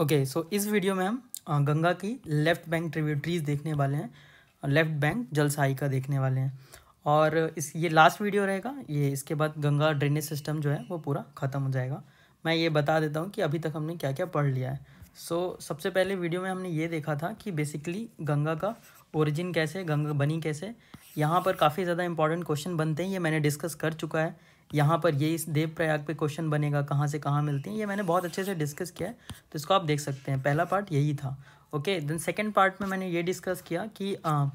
okay so इस video में हम गंगा की लेफ़्ट बैंक ट्रिब्यूटरीज देखने वाले हैं लेफ़्ट बैंक जलसाई का देखने वाले हैं और इस ये लास्ट वीडियो रहेगा ये इसके बाद गंगा ड्रेनेज सिस्टम जो है वो पूरा ख़त्म हो जाएगा मैं ये बता देता हूँ कि अभी तक हमने क्या क्या पढ़ लिया है सो so, सबसे पहले वीडियो में हमने ये देखा था कि बेसिकली गंगा का ओरिजिन कैसे गंगा बनी कैसे यहाँ पर काफ़ी ज़्यादा इंपॉर्टेंट क्वेश्चन बनते हैं ये मैंने डिस्कस कर चुका है यहाँ पर ये इस देव प्रयाग पे क्वेश्चन बनेगा कहाँ से कहाँ मिलती हैं ये मैंने बहुत अच्छे से डिस्कस किया है तो इसको आप देख सकते हैं पहला पार्ट यही था ओके देन सेकेंड पार्ट में मैंने ये डिस्कस किया कि आ,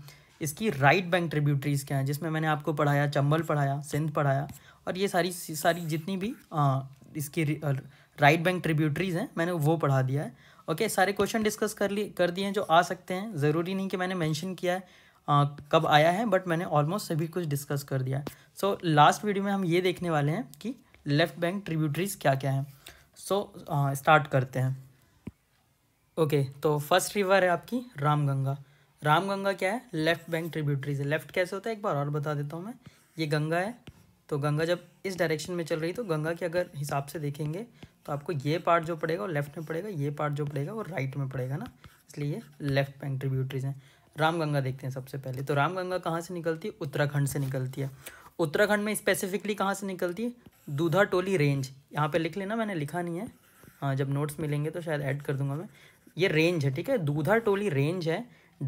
इसकी राइट बैंक ट्रिब्यूटरीज क्या है जिसमें मैंने आपको पढ़ाया चंबल पढ़ाया सिंध पढ़ाया और ये सारी सारी जितनी भी आ, इसकी राइट बैंक ट्रिब्यूटरीज हैं मैंने वो पढ़ा दिया है ओके सारे क्वेश्चन डिस्कस कर लिए कर दिए हैं जो आ सकते हैं ज़रूरी नहीं कि मैंने मैंशन किया है कब आया है बट मैंने ऑलमोस्ट सभी कुछ डिस्कस कर दिया सो लास्ट वीडियो में हम ये देखने वाले हैं कि लेफ़्ट बैंक ट्रिब्यूटरीज क्या क्या हैं सो स्टार्ट करते हैं ओके okay, तो फर्स्ट रिवर है आपकी रामगंगा रामगंगा क्या है लेफ़्ट बैंक ट्रिब्यूटरीज है लेफ़्ट कैसे होता है एक बार और बता देता हूँ मैं ये गंगा है तो गंगा जब इस डायरेक्शन में चल रही तो गंगा के अगर हिसाब से देखेंगे तो आपको ये पार्ट जो पड़ेगा वो लेफ्ट में पड़ेगा ये पार्ट जो पड़ेगा वो राइट में पड़ेगा ना इसलिए ये लेफ्ट बैंक ट्रिब्यूटरीज हैं रामगंगा देखते हैं सबसे पहले तो रामगंगा कहाँ से निकलती है उत्तराखंड से निकलती है उत्तराखंड में स्पेसिफिकली कहाँ से निकलती है दूधा टोली रेंज यहाँ पे लिख लेना मैंने लिखा नहीं है हाँ जब नोट्स मिलेंगे तो शायद ऐड कर दूंगा मैं ये रेंज है ठीक है दूधा टोली रेंज है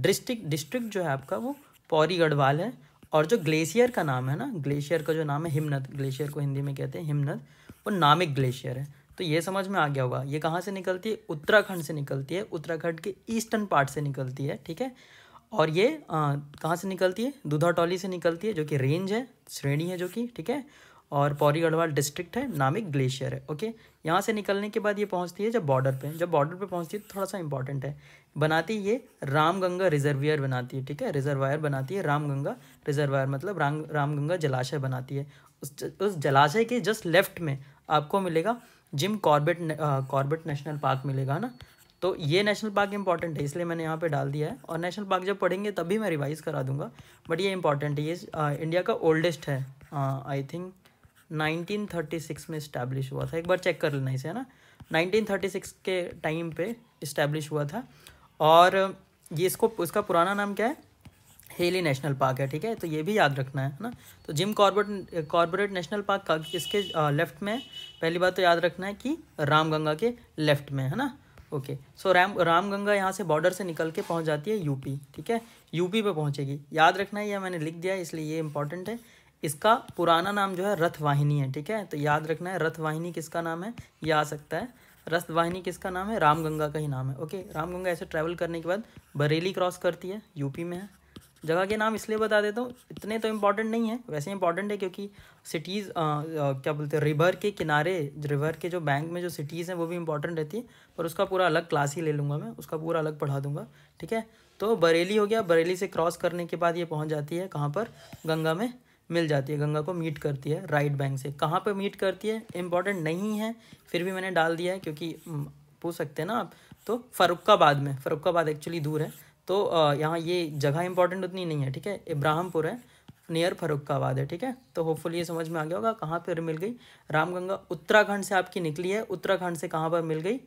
डिस्ट्रिक्ट डिस्ट्रिक्ट जो है आपका वो पौरी गढ़वाल है और जो ग्लेशियर का नाम है ना ग्लेशियर का जो नाम है हिमनद ग्लेशियर को हिंदी में कहते हैं हिमनद वो नामिक ग्लेशियर है तो ये समझ में आ गया होगा ये कहाँ से निकलती है उत्तराखंड से निकलती है उत्तराखंड के ईस्टर्न पार्ट से निकलती है ठीक है और ये कहाँ से निकलती है दुधा टॉली से निकलती है जो कि रेंज है श्रेणी है जो कि ठीक है और पौरी गढ़वाल डिस्ट्रिक्ट है नामिक ग्लेशियर है ओके यहाँ से निकलने के बाद ये पहुँचती है जब बॉर्डर पे जब बॉर्डर पे पहुँचती है तो थोड़ा सा इंपॉर्टेंट है बनाती है ये रामगंगा रिजर्वियर बनाती है ठीक है रिजर्वायर बनाती है रामगंगा रिजर्वायर मतलब राम रामगंगा जलाशय बनाती है उस उस जलाशय के जस्ट लेफ्ट में आपको मिलेगा Jim Corbett Corbett national park मिलेगा ना तो ये नेशनल पार्क इंपॉर्टेंट है इसलिए मैंने यहाँ पे डाल दिया है और नेशनल पार्क जब पढ़ेंगे तभी मैं रिवाइज़ करा दूंगा बट ये इंपॉर्टेंट है ये आ, इंडिया का ओल्डेस्ट है आई थिंक 1936 में इस्टेब्लिश हुआ था एक बार चेक कर लेना इसे है ना 1936 के टाइम पे इस्टेब्लिश हुआ था और ये इसको इसका पुराना नाम क्या है हेली नेशनल पार्क है ठीक है तो ये भी याद रखना है ना तो Jim Corbett Corbett national park का इसके लेफ्ट में पहली बात तो याद रखना है कि रामगंगा के लेफ्ट में है ना ओके सो राम रामगंगा यहाँ से बॉर्डर से निकल के पहुँच जाती है यूपी ठीक है यूपी पे पहुँचेगी याद रखना है यह मैंने लिख दिया इसलिए ये इंपॉर्टेंट है इसका पुराना नाम जो है रथ वाहिनी है ठीक है तो याद रखना है रथ वाहिनी किसका नाम है ये आ सकता है रथ वाहिनी किसका नाम है रामगंगा का ही नाम है ओके रामगंगा ऐसे ट्रैवल करने के बाद बरेली क्रॉस करती है यूपी में है जगह के नाम इसलिए बता देता हूँ इतने तो इम्पॉर्टेंट नहीं है वैसे इंपॉर्टेंट है क्योंकि सिटीज़ क्या बोलते हैं रिवर के किनारे रिवर के जो बैंक में जो सिटीज़ हैं वो भी इंपॉर्टेंट रहती है पर उसका पूरा अलग क्लास ही ले लूँगा मैं उसका पूरा अलग पढ़ा दूँगा ठीक है तो बरेली हो गया बरेली से क्रॉस करने के बाद ये पहुँच जाती है कहाँ पर गंगा में मिल जाती है गंगा को मीट करती है राइट बैंक से कहाँ पर मीट करती है इम्पॉर्टेंट नहीं है फिर भी मैंने डाल दिया है क्योंकि हम्म, पूछ सकते हैं ना आप तो फरुखाबाद में फरुखाबाद एक्चुअली दूर है तो यहाँ ये जगह इंपॉर्टेंट उतनी नहीं है ठीक है इब्राहमपुर है नियर फरुखाबाद है ठीक है तो होपफुली ये समझ में आ गया होगा कहाँ पर मिल गई रामगंगा उत्तराखंड से आपकी निकली है उत्तराखंड से कहाँ पर मिल गई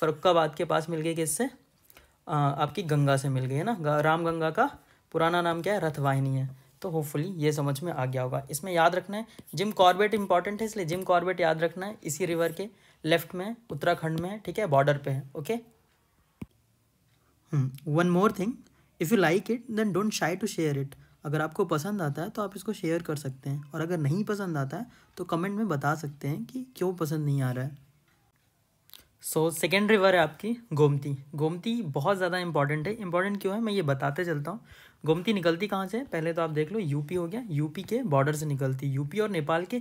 फरुखाबाद के पास मिल गई किससे आपकी गंगा से मिल गई है ना रामगंगा का पुराना नाम क्या है रथवाहिनी है तो होपफुली ये समझ में आ गया होगा इसमें याद रखना है जिम कॉर्बेट इंपॉर्टेंट है इसलिए जिम कॉर्बेट याद रखना है इसी रिवर के लेफ्ट में उत्तराखंड में है ठीक है बॉर्डर पर है okay one more thing if you like it then don't shy to share it अगर आपको पसंद आता है तो आप इसको शेयर कर सकते हैं और अगर नहीं पसंद आता है तो कमेंट में बता सकते हैं कि क्यों पसंद नहीं आ रहा है सो सेकेंड रिवर है आपकी गोमती गोमती बहुत ज़्यादा इंपॉर्टेंट है इंपॉर्टेंट क्यों है मैं ये बताते चलता हूँ गोमती निकलती कहाँ से पहले तो आप देख लो यूपी हो गया यूपी के बॉर्डर से निकलती यूपी और नेपाल के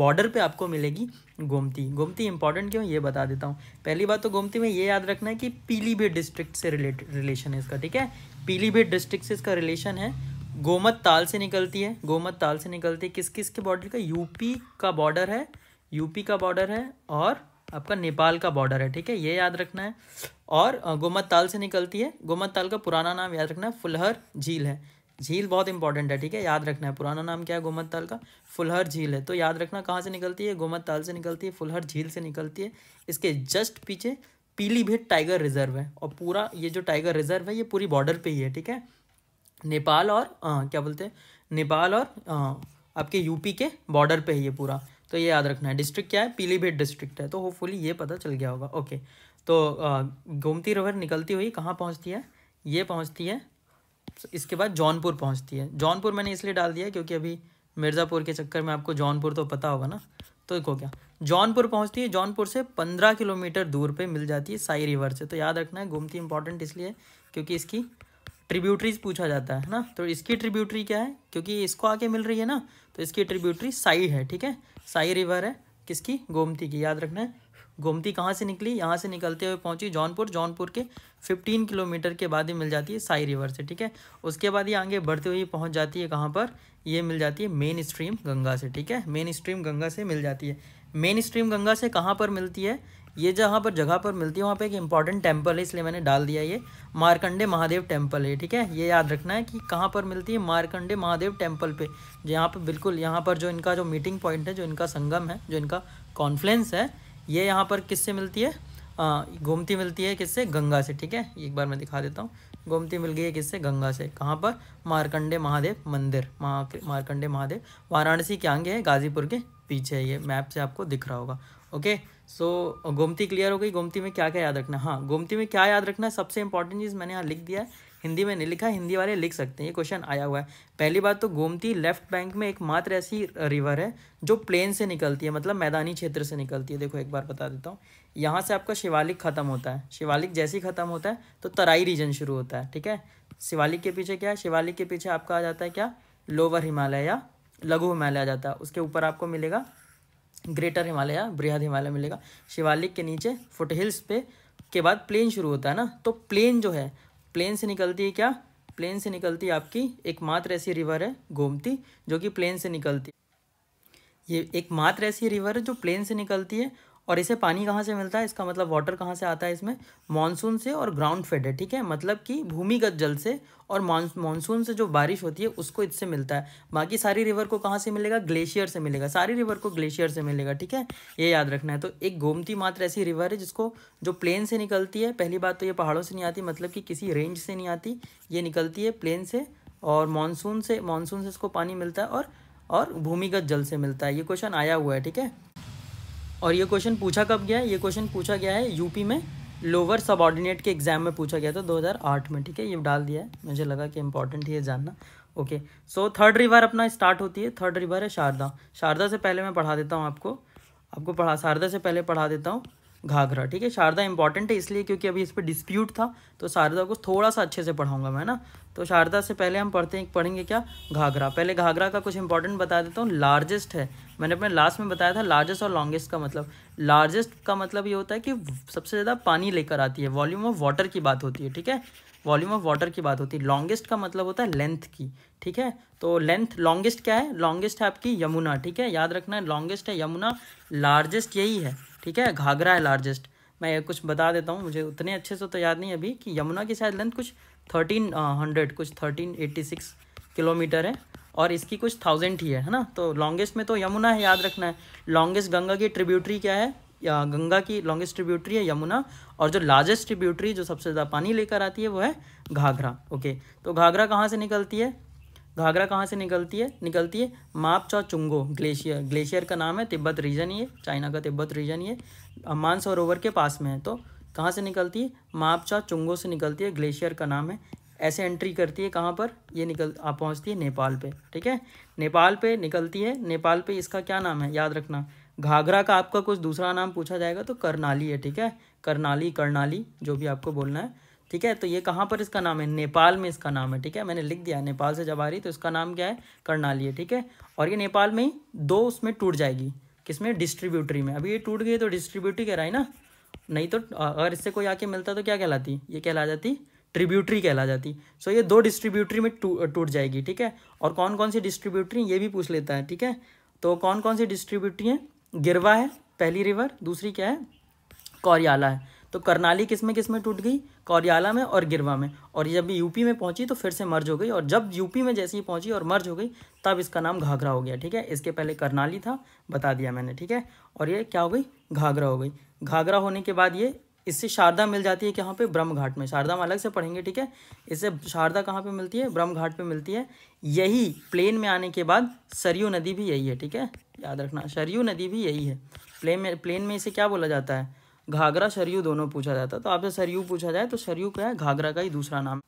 बॉर्डर पे आपको मिलेगी गोमती गोमती इंपॉर्टेंट क्यों ये बता देता हूँ पहली बात तो गोमती में ये याद रखना है कि पीलीभीत डिस्ट्रिक्ट से रिलेट रिलेशन है इसका ठीक है पीलीभीत डिस्ट्रिक्ट से इसका रिलेशन है गोमत ताल से निकलती है गोमत ताल से निकलती है किस किस के बॉर्डर का यूपी का बॉर्डर है यूपी का बॉर्डर है और आपका नेपाल का बॉर्डर है ठीक है ये याद रखना है और गोमत ताल से निकलती है गोमत ताल का पुराना नाम याद रखना है फुलहर झील है झील बहुत इंपॉर्टेंट है ठीक है याद रखना है पुराना नाम क्या है गोमत ताल का फुलहर झील है तो याद रखना कहाँ से निकलती है गोमत ताल से निकलती है फुलहर झील से निकलती है इसके जस्ट पीछे पीलीभीत टाइगर रिजर्व है और पूरा ये जो टाइगर रिजर्व है ये पूरी बॉर्डर पर ही है ठीक है नेपाल और क्या बोलते हैं नेपाल और आपके यूपी के बॉर्डर पर है ये पूरा तो ये याद रखना है डिस्ट्रिक्ट क्या है पीलीभीत डिस्ट्रिक्ट है तो होपफुली ये पता चल गया होगा ओके तो गोमती रिवर निकलती हुई कहाँ पहुँचती है ये पहुँचती है इसके बाद जौनपुर पहुँचती है जौनपुर मैंने इसलिए डाल दिया क्योंकि अभी मिर्ज़ापुर के चक्कर में आपको जौनपुर तो पता होगा ना तो देखो क्या जौनपुर पहुंचती है जौनपुर से पंद्रह किलोमीटर दूर पे मिल जाती है साई रिवर से तो याद रखना है गोमती इंपॉर्टेंट इसलिए क्योंकि इसकी ट्रिब्यूटरीज पूछा जाता है ना तो इसकी ट्रिब्यूटरी क्या है क्योंकि इसको आके मिल रही है ना तो इसकी ट्रिब्यूटरी साई है ठीक है साई रिवर है किसकी गोमती की याद रखना है गोमती कहाँ से निकली यहाँ से निकलते हुए पहुँची जौनपुर जौनपुर के फिफ्टीन किलोमीटर के बाद ही मिल जाती है साई रिवर से ठीक है उसके बाद ये आगे बढ़ते हुए पहुँच जाती है कहाँ पर ये मिल जाती है मेन स्ट्रीम गंगा से ठीक है मेन स्ट्रीम गंगा से मिल जाती है मेन स्ट्रीम गंगा से कहाँ पर मिलती है ये जहाँ पर जगह पर मिलती है वहाँ पे एक इम्पॉर्टेंट टेम्पल है इसलिए मैंने डाल दिया ये मारकंडे महादेव टेम्पल है ठीक है ये याद रखना है कि कहाँ पर मिलती है मारकंडे महादेव टेम्पल पे जो यहाँ पर बिल्कुल यहाँ पर जो इनका जो मीटिंग पॉइंट है जो इनका संगम है जो इनका कॉन्फ्लेंस है ये यहाँ पर किससे मिलती है गोमती मिलती है किससे गंगा से ठीक है एक बार मैं दिखा देता हूँ गोमती मिल गई है किससे गंगा से कहाँ पर मारकंडे महादेव मंदिर महा मारकंडे महादेव वाराणसी के आगे है गाजीपुर के पीछे ये मैप से आपको दिख रहा होगा ओके सो गोमती क्लियर हो गई गोमती में क्या क्या याद रखना हाँ गोमती में क्या याद रखना सबसे इंपॉर्टेंट चीज़ मैंने यहाँ लिख दिया है हिंदी में नहीं लिखा हिंदी वाले लिख सकते हैं ये क्वेश्चन आया हुआ है पहली बात तो गोमती लेफ्ट बैंक में एकमात्र ऐसी रिवर है जो प्लेन से निकलती है मतलब मैदानी क्षेत्र से निकलती है देखो एक बार बता देता हूँ यहाँ से आपका शिवालिक खत्म होता है शिवालिक जैसे ही खत्म होता है तो तराई रीजन शुरू होता है ठीक है शिवालिक के पीछे क्या है शिवालिक के पीछे आपका आ जाता है क्या लोअर हिमालय या लघु हिमालय आ जाता है उसके ऊपर आपको मिलेगा ग्रेटर हिमालय बृहद हिमालय मिलेगा शिवालिक के नीचे फुटहिल्स पे के बाद प्लेन शुरू होता है ना तो प्लेन जो है प्लेन से निकलती है क्या प्लेन से निकलती है आपकी एकमात्र ऐसी रिवर है गोमती जो कि प्लेन से निकलती है ये एकमात्र ऐसी रिवर है जो प्लेन से निकलती है और इसे पानी कहाँ से मिलता है इसका मतलब वाटर कहाँ से आता है इसमें मानसून से और ग्राउंड फेड है ठीक है मतलब कि भूमिगत जल से और मानसून से जो बारिश होती है उसको इससे मिलता है बाकी सारी रिवर को कहाँ से मिलेगा ग्लेशियर से मिलेगा सारी रिवर को ग्लेशियर से मिलेगा ठीक है ये याद रखना है तो एक गोमती मात्र ऐसी रिवर है जिसको जो प्लेन से निकलती है पहली बात तो ये पहाड़ों से नहीं आती मतलब कि किसी रेंज से नहीं आती ये निकलती है प्लेन से और मानसून से मानसून से इसको पानी मिलता है और और भूमिगत जल से मिलता है ये क्वेश्चन आया हुआ है ठीक है और ये क्वेश्चन पूछा कब गया है ये क्वेश्चन पूछा गया है यूपी में लोअर सबॉर्डिनेट के एग्ज़ाम में पूछा गया था दो में ठीक है ये डाल दिया है मुझे लगा कि इंपॉर्टेंट है जानना ओके सो थर्ड रिवर अपना स्टार्ट होती है थर्ड रिवर है शारदा शारदा से पहले मैं पढ़ा देता हूँ आपको आपको पढ़ा शारदा से पहले पढ़ा देता हूँ घाघरा ठीक है शारदा इंपॉर्टेंट है इसलिए क्योंकि अभी इस पर डिस्प्यूट था तो शारदा को थोड़ा सा अच्छे से पढ़ाऊंगा मैं ना तो शारदा से पहले हम पढ़ते हैं पढ़ेंगे क्या घाघरा पहले घाघरा का कुछ इंपॉर्टेंट बता देता हूँ लार्जेस्ट है मैंने अपने लास्ट में बताया था लार्जेस्ट और लॉन्गेस्ट का मतलब लार्जेस्ट का मतलब ये होता है कि सबसे ज़्यादा पानी लेकर आती है वॉल्यूम ऑफ वाटर की बात होती है ठीक है वॉल्यूम ऑफ वाटर की बात होती है लॉन्गेस्ट का मतलब होता है लेंथ की ठीक है तो लेंथ लॉन्गेस्ट क्या है लॉन्गेस्ट है आपकी यमुना ठीक है याद रखना है लॉन्गेस्ट है यमुना लार्जेस्ट यही है ठीक है घाघरा है लार्जेस्ट मैं कुछ बता देता हूँ मुझे उतने अच्छे से तो याद नहीं अभी कि यमुना की शायद लेंथ कुछ थर्टीन हंड्रेड कुछ थर्टीन एट्टी सिक्स किलोमीटर है और इसकी कुछ थाउजेंड ही है है ना तो लॉन्गेस्ट में तो यमुना है याद रखना है लॉन्गेस्ट गंगा की ट्रिब्यूटरी क्या है या गंगा की लॉन्गेस्ट ट्रिब्यूटरी है यमुना और जो लार्जेस्ट ट्रिब्यूटरी जो सबसे ज़्यादा पानी लेकर आती है वो है घाघरा ओके तो घाघरा कहाँ से निकलती है घाघरा कहाँ से निकलती है निकलती है चौ चुंगो ग्लेशियर ग्लेशियर का नाम है तिब्बत रीजन ये चाइना का तिब्बत रीजन ये अम्मान सरोवर के पास में है तो कहाँ से निकलती है मापचा चुंगो से निकलती है ग्लेशियर का नाम है ऐसे एंट्री करती है कहाँ पर ये निकल आप पहुँचती है नेपाल पे ठीक है नेपाल पे निकलती है नेपाल पे इसका क्या नाम है याद रखना घाघरा का आपका कुछ दूसरा नाम पूछा जाएगा तो करनाली है ठीक है करनाली करनाली जो भी आपको बोलना है ठीक है तो ये कहाँ पर इसका नाम है नेपाल में इसका नाम है ठीक है मैंने लिख दिया नेपाल से जब आ रही तो इसका नाम क्या है करनाली है ठीक है और ये नेपाल में ही दो उसमें टूट जाएगी किसमें डिस्ट्रीब्यूटरी में अभी ये टूट गई तो डिस्ट्रीब्यूटरी कह रहा है ना नहीं तो अगर इससे कोई आके मिलता तो क्या कहलाती ये कहला जाती ट्रिब्यूटरी कहला जाती सो ये दो डिस्ट्रीब्यूटरी में टूट जाएगी ठीक है और कौन कौन सी डिस्ट्रीब्यूटरी ये भी पूछ लेता है ठीक है तो कौन कौन सी डिस्ट्रीब्यूटरी हैं गिरवा है पहली रिवर दूसरी क्या है कौरियाला है तो करनाली किस में किस में टूट गई कौरियाला में और गिरवा में और जब यूपी में पहुंची तो फिर से मर्ज हो गई और जब यूपी में जैसे ही पहुंची और मर्ज हो गई तब इसका नाम घाघरा हो गया ठीक है इसके पहले करनाली था बता दिया मैंने ठीक है और ये क्या हो गई घाघरा हो गई घाघरा होने के बाद ये इससे शारदा मिल जाती है कहाँ पे ब्रह्म घाट में शारदा में अलग से पढ़ेंगे ठीक है इससे शारदा कहाँ पे मिलती है ब्रह्म घाट पे मिलती है यही प्लेन में आने के बाद सरयू नदी भी यही है ठीक है याद रखना सरयू नदी भी यही है प्लेन में प्लेन में इसे क्या बोला जाता है घाघरा सरयू दोनों पूछा जाता है तो आपसे सरयू पूछा जाए तो सरयू क्या है घाघरा का ही दूसरा नाम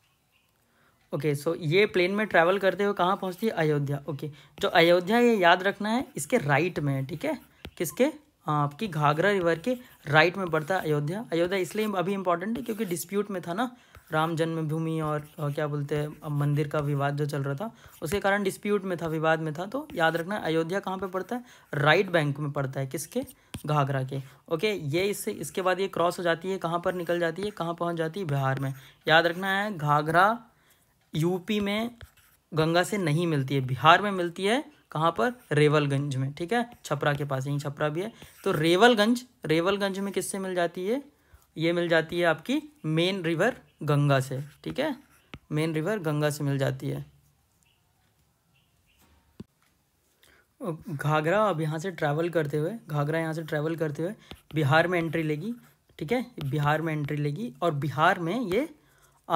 ओके सो ये प्लेन में ट्रैवल करते हुए कहाँ पहुँचती है अयोध्या ओके जो अयोध्या ये याद रखना है इसके राइट में है ठीक है किसके आपकी घाघरा रिवर के राइट में पड़ता है अयोध्या अयोध्या इसलिए अभी इम्पॉर्टेंट है क्योंकि डिस्प्यूट में था ना राम जन्मभूमि और क्या बोलते हैं मंदिर का विवाद जो चल रहा था उसके कारण डिस्प्यूट में था विवाद में था तो याद रखना अयोध्या कहाँ पे पड़ता है राइट बैंक में पड़ता है किसके घाघरा के ओके ये इससे इसके बाद ये क्रॉस हो जाती है कहाँ पर निकल जाती है कहाँ पहुँच जाती है बिहार में याद रखना है घाघरा यूपी में गंगा से नहीं मिलती है बिहार में मिलती है कहाँ पर रेवलगंज में ठीक है छपरा के पास यहीं छपरा भी है तो रेवलगंज रेवलगंज में किससे मिल जाती है ये मिल जाती है आपकी मेन रिवर गंगा से ठीक है मेन रिवर गंगा से मिल जाती है घाघरा अब यहाँ से ट्रैवल करते हुए घाघरा यहाँ से ट्रैवल करते हुए बिहार में एंट्री लेगी ठीक है बिहार में एंट्री लेगी और बिहार में ये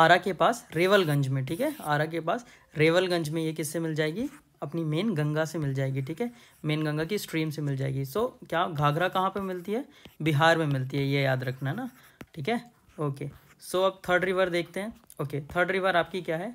आरा के पास रेवलगंज में ठीक है आरा के पास रेवलगंज में ये किससे मिल जाएगी अपनी मेन गंगा से मिल जाएगी ठीक है मेन गंगा की स्ट्रीम से मिल जाएगी सो so, क्या घाघरा कहाँ पे मिलती है बिहार में मिलती है ये याद रखना ना ठीक है ओके सो अब थर्ड रिवर देखते हैं ओके थर्ड रिवर आपकी क्या है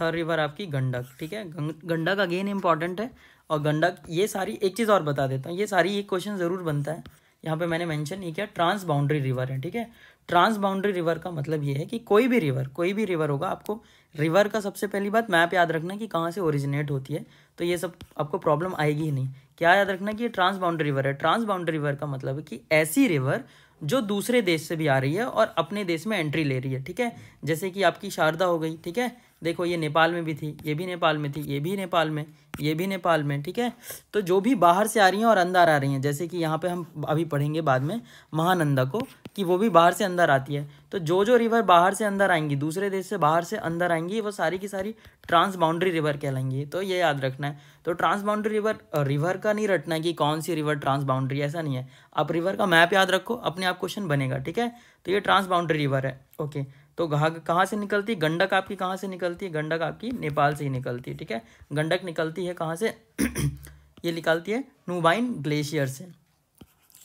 थर्ड रिवर आपकी गंडक ठीक है गंडक अगेन इंपॉर्टेंट है और गंडक ये सारी एक चीज़ और बता देता हूँ ये सारी एक क्वेश्चन ज़रूर बनता है यहाँ पे मैंने मेंशन नहीं किया ट्रांस बाउंड्री रिवर है ठीक है ट्रांस बाउंड्री रिवर का मतलब ये है कि कोई भी रिवर कोई भी रिवर होगा आपको रिवर का सबसे पहली बात मैप याद रखना कि कहाँ से ओरिजिनेट होती है तो ये सब आपको प्रॉब्लम आएगी ही नहीं क्या याद रखना कि ये ट्रांस बाउंड्री रिवर है ट्रांस बाउंड्री रिवर का मतलब है कि ऐसी रिवर जो दूसरे देश से भी आ रही है और अपने देश में एंट्री ले रही है ठीक है जैसे कि आपकी शारदा हो गई ठीक है देखो ये नेपाल में भी थी ये भी नेपाल में थी ये भी नेपाल में ये भी नेपाल में ठीक है तो जो भी बाहर से आ रही हैं और अंदर आ रही हैं जैसे कि यहाँ पे हम अभी पढ़ेंगे बाद में महानंदा को कि वो भी बाहर से अंदर आती है तो जो जो रिवर बाहर से अंदर आएंगी दूसरे देश से बाहर से अंदर आएंगी वो सारी की सारी ट्रांस बाउंड्री रिवर कहलाएंगी तो ये याद रखना है तो ट्रांस बाउंड्री रिवर रिवर का नहीं रटना है कि कौन सी रिवर ट्रांस बाउंड्री ऐसा नहीं है आप रिवर का मैप याद रखो अपने आप क्वेश्चन बनेगा ठीक है तो ये ट्रांस बाउंड्री रिवर है ओके तो घाग कहाँ से निकलती है गंडक आपकी कहाँ से निकलती है गंडक आपकी नेपाल से ही निकलती है ठीक है गंडक निकलती है कहाँ से ये निकलती है नुबाइन ग्लेशियर से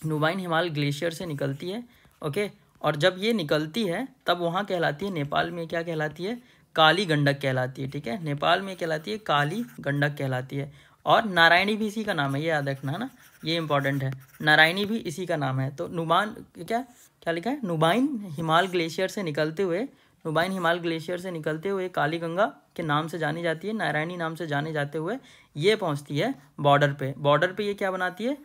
नुबाइन हिमाल ग्लेशियर से निकलती है ओके और जब ये निकलती है तब वहाँ कहलाती है नेपाल में क्या कहलाती है काली गंडक कहलाती है ठीक है नेपाल में कहलाती है काली गंडक कहलाती है और नारायणी भी इसी का नाम है ये याद रखना है ना ये इंपॉर्टेंट है नारायणी भी इसी का नाम है तो नुबान क्या क्या लिखा है नुबाइन हिमाल ग्लेशियर से निकलते हुए नुबाइन हिमाल ग्लेशियर से निकलते हुए काली गंगा के नाम से जानी जाती है नारायणी नाम से जाने जाते हुए ये पहुंचती है बॉर्डर पे बॉर्डर पे ये क्या बनाती है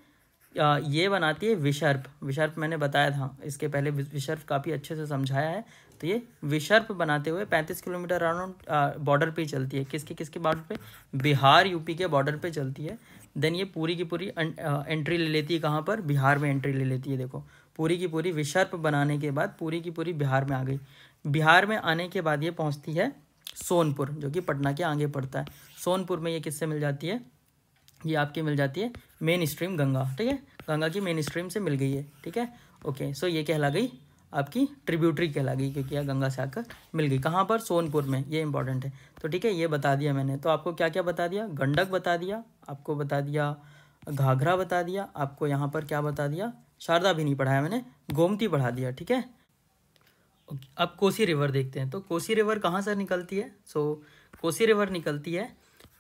ये बनाती है विशर्प विशर्प मैंने बताया था इसके पहले विशर्प काफ़ी अच्छे से समझाया है तो ये विशर्प बनाते हुए पैंतीस किलोमीटर अराउंड बॉर्डर पे चलती है किसके किसके बॉर्डर पे बिहार यूपी के बॉर्डर पे चलती है देन ये पूरी की पूरी अं, एंट्री ले लेती है कहाँ पर बिहार में एंट्री ले लेती है देखो पूरी की पूरी विशर्प बनाने के बाद पूरी की पूरी बिहार में आ गई बिहार में आने के बाद ये पहुँचती है सोनपुर जो कि पटना के आगे पड़ता है सोनपुर में ये किससे मिल जाती है ये आपकी मिल जाती है मेन स्ट्रीम गंगा ठीक है गंगा की मेन स्ट्रीम से मिल गई है ठीक है ओके सो ये कहला गई आपकी ट्रिब्यूटरी कहला गई क्योंकि यह गंगा से आकर मिल गई कहाँ पर सोनपुर में ये इंपॉर्टेंट है तो ठीक है ये बता दिया मैंने तो आपको क्या क्या बता दिया गंडक बता दिया आपको बता दिया घाघरा बता दिया आपको यहाँ पर क्या बता दिया शारदा भी नहीं पढ़ाया मैंने गोमती पढ़ा दिया ठीक है अब कोसी रिवर देखते हैं तो कोसी रिवर कहाँ से निकलती है सो कोसी रिवर निकलती है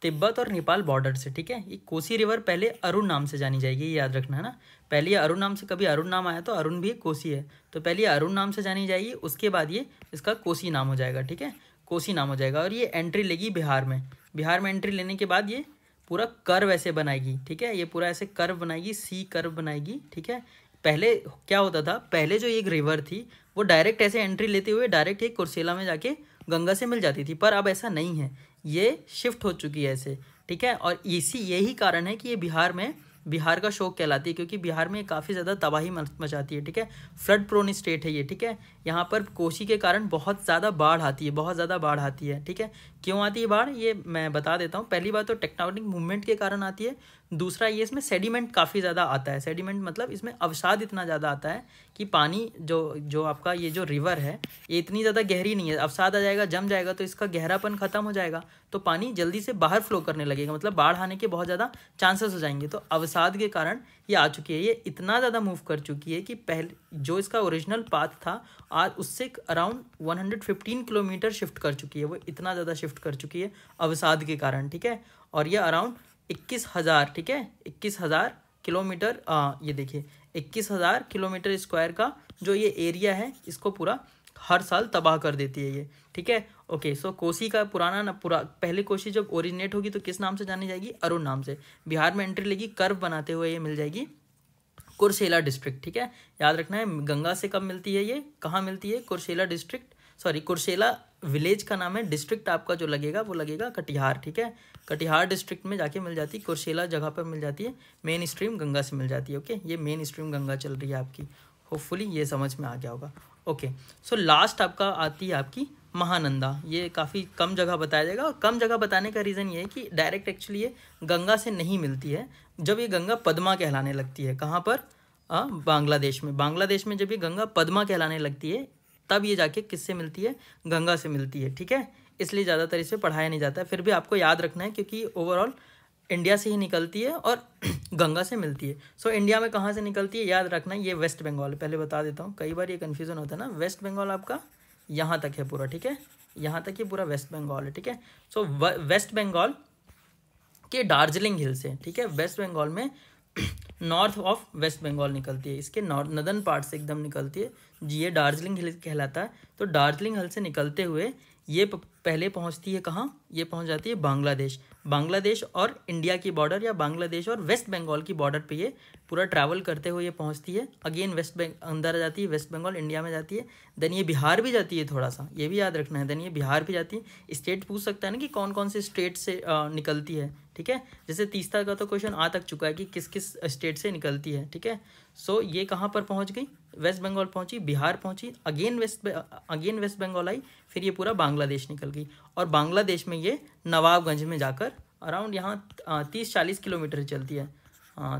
तिब्बत और नेपाल बॉर्डर से ठीक है ये कोसी रिवर पहले अरुण नाम से जानी जाएगी ये याद रखना है ना पहले अरुण नाम से कभी अरुण नाम आया तो अरुण भी कोसी है तो पहले ये अरुण नाम से जानी जाएगी उसके बाद ये इसका कोसी नाम हो जाएगा ठीक है कोसी नाम हो जाएगा और ये एंट्री लेगी बिहार में बिहार में एंट्री लेने के बाद ये पूरा कर्व ऐसे बनाएगी ठीक है ये पूरा ऐसे कर्व बनाएगी सी कर्व बनाएगी ठीक है पहले क्या होता था पहले जो एक रिवर थी वो डायरेक्ट ऐसे एंट्री लेते हुए डायरेक्ट ये कुर्सेला में जाके गंगा से मिल जाती थी पर अब ऐसा नहीं है ये शिफ्ट हो चुकी है ऐसे ठीक है और इसी यही कारण है कि ये बिहार में बिहार का शोक कहलाती है क्योंकि बिहार में काफ़ी ज़्यादा तबाही मचाती है ठीक है फ्लड प्रोन स्टेट है ये ठीक है यहाँ पर कोसी के कारण बहुत ज़्यादा बाढ़ आती है बहुत ज़्यादा बाढ़ आती है ठीक है क्यों आती है बाढ़ ये मैं बता देता हूँ पहली बात तो टेक्टोनिक मूवमेंट के कारण आती है दूसरा ये इसमें सेडिमेंट काफ़ी ज़्यादा आता है सेडिमेंट मतलब इसमें अवसाद इतना ज़्यादा आता है कि पानी जो जो आपका ये जो रिवर है ये इतनी ज़्यादा गहरी नहीं है अवसाद आ जाएगा जम जाएगा तो इसका गहरापन ख़त्म हो जाएगा तो पानी जल्दी से बाहर फ्लो करने लगेगा मतलब बाढ़ आने के बहुत ज़्यादा चांसेस हो जाएंगे तो अवसाद के कारण ये आ चुकी है ये इतना ज़्यादा मूव कर चुकी है कि पहले जो इसका ओरिजिनल पाथ था आज उससे अराउंड 115 किलोमीटर शिफ्ट कर चुकी है वो इतना ज़्यादा शिफ्ट कर चुकी है अवसाद के कारण ठीक है और ये अराउंड इक्कीस हज़ार ठीक है इक्कीस हज़ार किलोमीटर ये देखिए इक्कीस हज़ार किलोमीटर स्क्वायर का जो ये एरिया है इसको पूरा हर साल तबाह कर देती है ये ठीक है ओके सो कोसी का पुराना ना पुरा पहले कोसी जब ओरिजिनेट होगी तो किस नाम से जानी जाएगी अरुण नाम से बिहार में एंट्री लेगी कर्व बनाते हुए ये मिल जाएगी कुरसेला डिस्ट्रिक्ट ठीक है याद रखना है गंगा से कब मिलती है ये कहाँ मिलती है Kursela district sorry Kursela village का नाम है डिस्ट्रिक्ट आपका जो लगेगा वो लगेगा कटिहार ठीक है कटिहार डिस्ट्रिक्ट में जाके मिल जाती है कुरसेला जगह पर मिल जाती है मेन स्ट्रीम गंगा से मिल जाती है ओके ये मेन स्ट्रीम गंगा चल रही है आपकी होपफुली ये समझ में आ गया होगा ओके सो लास्ट आपका आती है आपकी महानंदा ये काफ़ी कम जगह बताया जाएगा और कम जगह बताने का रीज़न ये है कि डायरेक्ट एक्चुअली ये गंगा से नहीं मिलती है जब ये गंगा पद्मा कहलाने लगती है कहाँ पर बांग्लादेश में बांग्लादेश में जब ये गंगा पद्मा कहलाने लगती है तब ये जाके किससे मिलती है गंगा से मिलती है ठीक है इसलिए ज़्यादातर इसे पढ़ाया नहीं जाता है फिर भी आपको याद रखना है क्योंकि ओवरऑल इंडिया से ही निकलती है और गंगा से मिलती है सो so, इंडिया में कहाँ से निकलती है याद रखना ये वेस्ट बंगाल पहले बता देता हूँ कई बार ये कन्फ्यूज़न होता है ना वेस्ट बंगाल आपका यहाँ तक है पूरा ठीक है यहाँ तक ये पूरा वेस्ट बंगाल है ठीक है सो वेस्ट बंगाल के दार्जिलिंग हिल से ठीक है वेस्ट बंगाल में नॉर्थ ऑफ वेस्ट बंगाल निकलती है इसके नॉर्थ नदन पार्ट से एकदम निकलती है जी ये दार्जिलिंग हिल कहलाता है तो दार्जिलिंग हिल से निकलते हुए ये पहले पहुंचती है कहाँ ये पहुंच जाती है बांग्लादेश बांग्लादेश और इंडिया की बॉर्डर या बांग्लादेश और वेस्ट बंगाल की बॉर्डर पे ये पूरा ट्रैवल करते हुए ये पहुंचती है अगेन वेस्ट बंग अंदर आ जाती है वेस्ट बंगाल इंडिया में जाती है देन ये बिहार भी जाती है थोड़ा सा ये भी याद रखना है देन ये बिहार भी जाती है स्टेट पूछ सकता है ना कि कौन कौन से स्टेट से निकलती है ठीक है जैसे तीसरा का तो क्वेश्चन आ तक चुका है कि किस किस स्टेट से निकलती है ठीक है सो so, ये कहाँ पर पहुँच गई वेस्ट बंगाल पहुंची बिहार पहुंची again West again West Bengal आई फिर ये पूरा बांग्लादेश निकल गई और बांग्लादेश में ये नवाबगंज में जाकर अराउंड यहाँ तीस चालीस किलोमीटर चलती है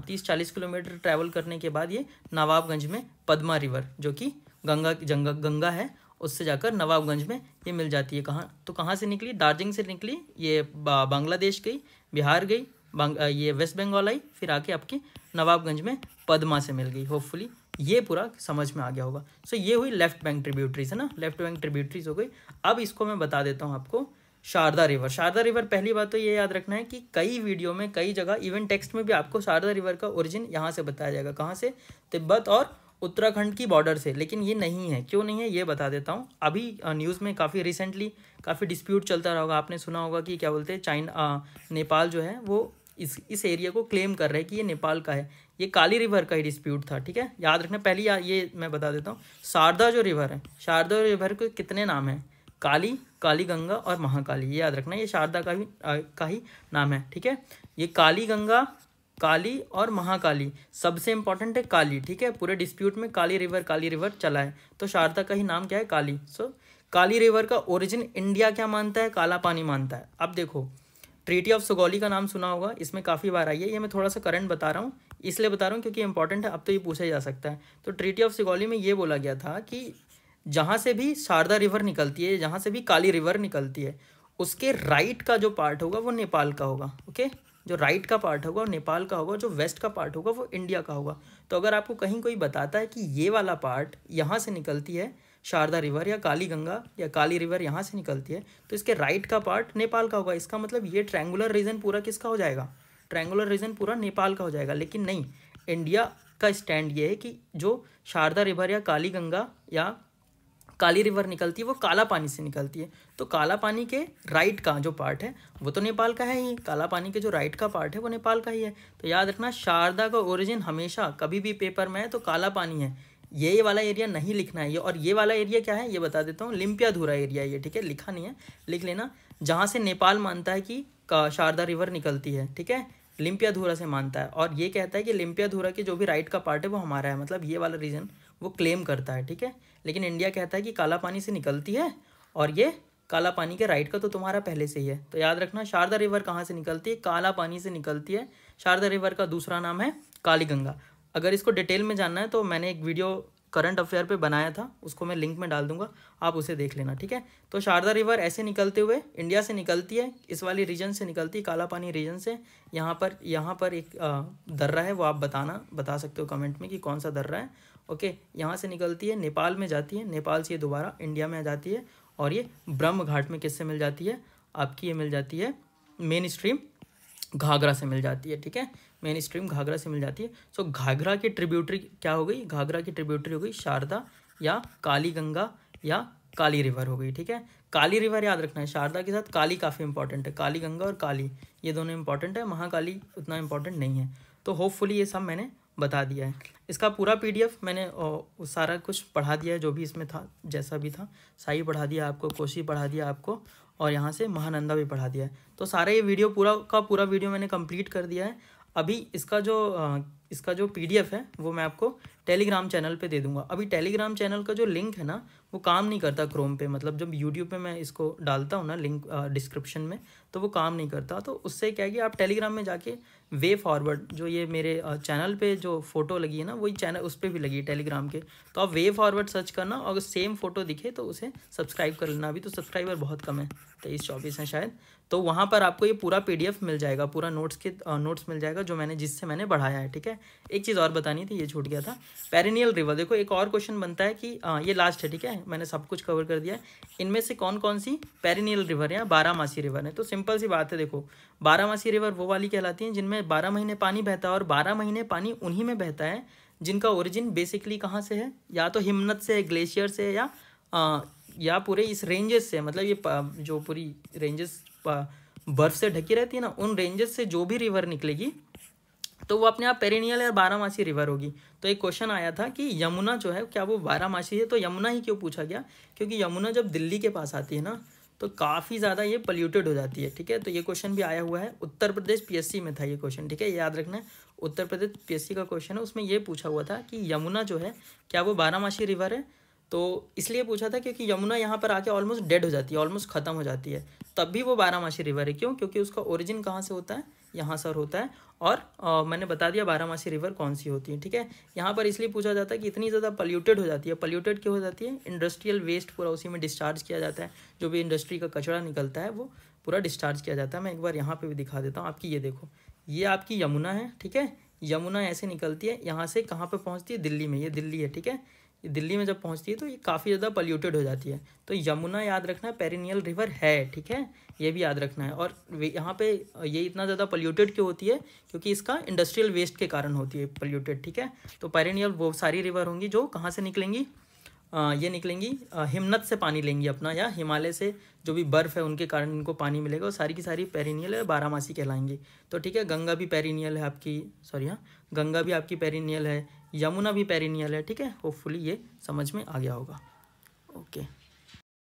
तीस चालीस किलोमीटर ट्रैवल करने के बाद ये नवाबगंज में पदमा रिवर जो कि गंगा जंगा गंगा है उससे जाकर नवाबगंज में ये मिल जाती है कहाँ तो कहाँ से निकली दार्जिलिंग से निकली ये बांग्लादेश गई बिहार गई ये वेस्ट बंगाल आई फिर आके आपकी नवाबगंज में पदमा से मिल गई होपफुली ये पूरा समझ में आ गया होगा सो so, ये हुई लेफ्ट बैंक ट्रिब्यूटरीज है ना लेफ्ट बैंक ट्रिब्यूटरीज हो गई अब इसको मैं बता देता हूँ आपको शारदा रिवर शारदा रिवर पहली बात तो ये याद रखना है कि कई वीडियो में कई जगह इवन टेक्स्ट में भी आपको शारदा रिवर का ओरिजिन यहाँ से बताया जाएगा कहाँ से तिब्बत और उत्तराखंड की बॉर्डर से लेकिन ये नहीं है क्यों नहीं है ये बता देता हूँ अभी न्यूज़ में काफ़ी रिसेंटली काफ़ी डिस्प्यूट चलता रहा होगा आपने सुना होगा कि क्या बोलते हैं चाइना नेपाल जो है वो इस इस एरिया को क्लेम कर रहा है कि ये नेपाल का है ये काली रिवर का ही डिस्प्यूट था ठीक है याद रखना पहली या, ये मैं बता देता हूँ शारदा जो रिवर है शारदा रिवर के कितने नाम हैं काली काली गंगा और महाकाली ये याद रखना ये शारदा का ही आ, का ही नाम है ठीक है ये काली गंगा काली और महाकाली सबसे इंपॉर्टेंट है काली ठीक है पूरे डिस्प्यूट में काली रिवर काली रिवर चला है तो शारदा का ही नाम क्या है Kali so so, Kali river का ओरिजिन इंडिया क्या मानता है काला पानी मानता है अब देखो ट्रीटी ऑफ सुगौली का नाम सुना होगा इसमें काफ़ी बार आई है ये मैं थोड़ा सा करंट बता रहा हूँ इसलिए बता रहा हूँ क्योंकि इंपॉर्टेंट है अब तो ये पूछा जा सकता है तो ट्रीटी ऑफ सिगौली में ये बोला गया था कि जहाँ से भी शारदा रिवर निकलती है जहाँ से भी काली रिवर निकलती है उसके राइट का जो पार्ट होगा वो नेपाल का होगा ओके जो राइट का पार्ट होगा वो नेपाल का होगा जो वेस्ट का पार्ट होगा वो इंडिया का होगा तो अगर आपको कहीं कोई बताता है कि ये वाला पार्ट यहाँ से निकलती है शारदा रिवर या काली गंगा या काली रिवर यहाँ से निकलती है तो इसके राइट का पार्ट नेपाल का होगा इसका मतलब ये ट्रैंगुलर रीजन पूरा किसका हो जाएगा ट्रैंगुलर रीजन पूरा नेपाल का हो जाएगा लेकिन नहीं इंडिया का स्टैंड ये है कि जो शारदा रिवर या काली गंगा या काली रिवर निकलती है वो काला पानी से निकलती है तो काला पानी के राइट का जो पार्ट है वो तो नेपाल का है ही काला पानी के जो राइट का पार्ट है वो नेपाल का ही है तो याद रखना शारदा का ओरिजिन हमेशा कभी भी पेपर में है तो काला पानी है ये वाला एरिया नहीं लिखना है ये और ये वाला एरिया क्या है ये बता देता हूँ लिम्पिया एरिया ये ठीक है लिखा नहीं है लिख लेना जहाँ से नेपाल मानता है कि शारदा रिवर निकलती है ठीक है लिम्पिया से मानता है और ये कहता है कि लिम्पिया धूरा के जो भी राइट का पार्ट है वो हमारा है मतलब ये वाला रीजन वो क्लेम करता है ठीक है लेकिन इंडिया कहता है कि काला पानी से निकलती है और ये काला पानी के राइट का तो तुम्हारा पहले से ही है तो याद रखना शारदा रिवर कहाँ से निकलती है काला पानी से निकलती है शारदा रिवर का दूसरा नाम है काली गंगा अगर इसको डिटेल में जानना है तो मैंने एक वीडियो करंट अफेयर पे बनाया था उसको मैं लिंक में डाल दूंगा आप उसे देख लेना ठीक है तो शारदा रिवर ऐसे निकलते हुए इंडिया से निकलती है इस वाली रीजन से निकलती है काला पानी रीजन से यहाँ पर यहाँ पर एक दर्रा है वो आप बताना बता सकते हो कमेंट में कि कौन सा दर्रा है ओके यहाँ से निकलती है नेपाल में जाती है नेपाल से ये दोबारा इंडिया में आ जाती है और ये ब्रह्म घाट में किससे मिल जाती है आपकी ये मिल जाती है मेन स्ट्रीम घाघरा से मिल जाती है ठीक है मेन स्ट्रीम घाघरा से मिल जाती है सो घाघरा की ट्रिब्यूटरी क्या हो गई घाघरा की ट्रिब्यूटरी हो गई शारदा या काली गंगा या काली रिवर हो गई ठीक है काली रिवर याद रखना है शारदा के साथ काली काफ़ी इंपॉर्टेंट है काली गंगा और काली ये दोनों इंपॉर्टेंट है महाकाली उतना इंपॉर्टेंट नहीं है तो होपफुली ये सब मैंने बता दिया है इसका पूरा पीडीएफ मैंने सारा कुछ पढ़ा दिया है जो भी इसमें था जैसा भी था साई पढ़ा दिया आपको कोशी पढ़ा दिया आपको और यहाँ से महानंदा भी पढ़ा दिया है तो सारा ये वीडियो पूरा का पूरा वीडियो मैंने कंप्लीट कर दिया है अभी इसका जो इसका जो पीडीएफ है वो मैं आपको टेलीग्राम चैनल पे दे दूंगा अभी टेलीग्राम चैनल का जो लिंक है ना वो काम नहीं करता क्रोम पे मतलब जब यूट्यूब पे मैं इसको डालता हूँ ना लिंक डिस्क्रिप्शन में तो वो काम नहीं करता तो उससे क्या है कि आप टेलीग्राम में जाके वे फॉरवर्ड जो ये मेरे चैनल पे जो फ़ोटो लगी है ना वही चैनल उस पर भी लगी है टेलीग्राम के तो आप वे फॉरवर्ड सर्च करना और सेम फ़ोटो दिखे तो उसे सब्सक्राइब कर लेना अभी तो सब्सक्राइबर बहुत कम है तेईस चौबीस हैं शायद तो वहाँ पर आपको ये पूरा पी मिल जाएगा पूरा नोट्स के नोट्स मिल जाएगा जो मैंने जिससे मैंने बढ़ाया है ठीक है एक चीज़ और बतानी थी ये छूट गया था पेरिनियल रिवर देखो एक और क्वेश्चन बनता है कि आ, हाँ, ये लास्ट है ठीक है मैंने सब कुछ कवर कर दिया है इनमें से कौन कौन सी पेरिनियल रिवर या बारह मासी रिवर है तो सिंपल सी बात है देखो बारह मासी रिवर वो वाली कहलाती हैं जिनमें बारह महीने पानी बहता है और बारह महीने पानी उन्हीं में बहता है जिनका ओरिजिन बेसिकली कहाँ से है या तो हिमनत से है ग्लेशियर से है या आ, या पूरे इस रेंजेस से मतलब ये जो पूरी रेंजेस बर्फ़ से ढकी रहती है ना उन रेंजेस से जो भी रिवर निकलेगी तो वो अपने आप पेरिनियल या बारामासी रिवर होगी तो एक क्वेश्चन आया था कि यमुना जो है क्या वो बारामासी है तो यमुना ही क्यों पूछा गया क्योंकि यमुना जब दिल्ली के पास आती है ना तो काफ़ी ज़्यादा ये पल्यूटेड हो जाती है ठीक है तो ये क्वेश्चन भी आया हुआ है उत्तर प्रदेश पीएससी में था ये क्वेश्चन ठीक है याद रखना है उत्तर प्रदेश पीएससी का क्वेश्चन है उसमें ये पूछा हुआ था कि यमुना जो है क्या वो बारामासी रिवर है तो इसलिए पूछा था क्योंकि यमुना यहाँ पर आके ऑलमोस्ट डेड हो जाती है ऑलमोस्ट ख़त्म हो जाती है तब भी वो बारामासी रिवर है क्यों क्योंकि उसका ओरिजिन कहाँ से होता है यहाँ सर होता है और आ, मैंने बता दिया बारामासी रिवर कौन सी होती है ठीक है यहाँ पर इसलिए पूछा जाता है कि इतनी ज़्यादा पल्यूटेड हो जाती है पल्यूटेड क्यों हो जाती है इंडस्ट्रियल वेस्ट पूरा उसी में डिस्चार्ज किया जाता है जो भी इंडस्ट्री का कचरा निकलता है वो पूरा डिस्चार्ज किया जाता है मैं एक बार यहाँ पर भी दिखा देता हूँ आपकी ये देखो ये आपकी यमुना है ठीक है यमुना ऐसे निकलती है यहाँ से कहाँ पर पहुँचती है दिल्ली में ये दिल्ली है ठीक है दिल्ली में जब पहुंचती है तो ये काफ़ी ज़्यादा पल्यूटेड हो जाती है तो यमुना याद रखना है पेरिनियल रिवर है ठीक है ये भी याद रखना है और यहाँ पे ये इतना ज़्यादा पल्यूटेड क्यों होती है क्योंकि इसका इंडस्ट्रियल वेस्ट के कारण होती है पल्यूटेड ठीक है तो पेरिनियल वो सारी रिवर होंगी जो कहाँ से निकलेंगी आ, ये निकलेंगी हिमनत से पानी लेंगी अपना या हिमालय से जो भी बर्फ़ है उनके कारण इनको पानी मिलेगा और सारी की सारी पेरिनियल बारामासी कहलाएंगी तो ठीक है गंगा भी पेरिनियल है आपकी सॉरी हाँ गंगा भी आपकी पेरिनियल है यमुना भी पेरिनियल है ठीक है होपफुली ये समझ में आ गया होगा ओके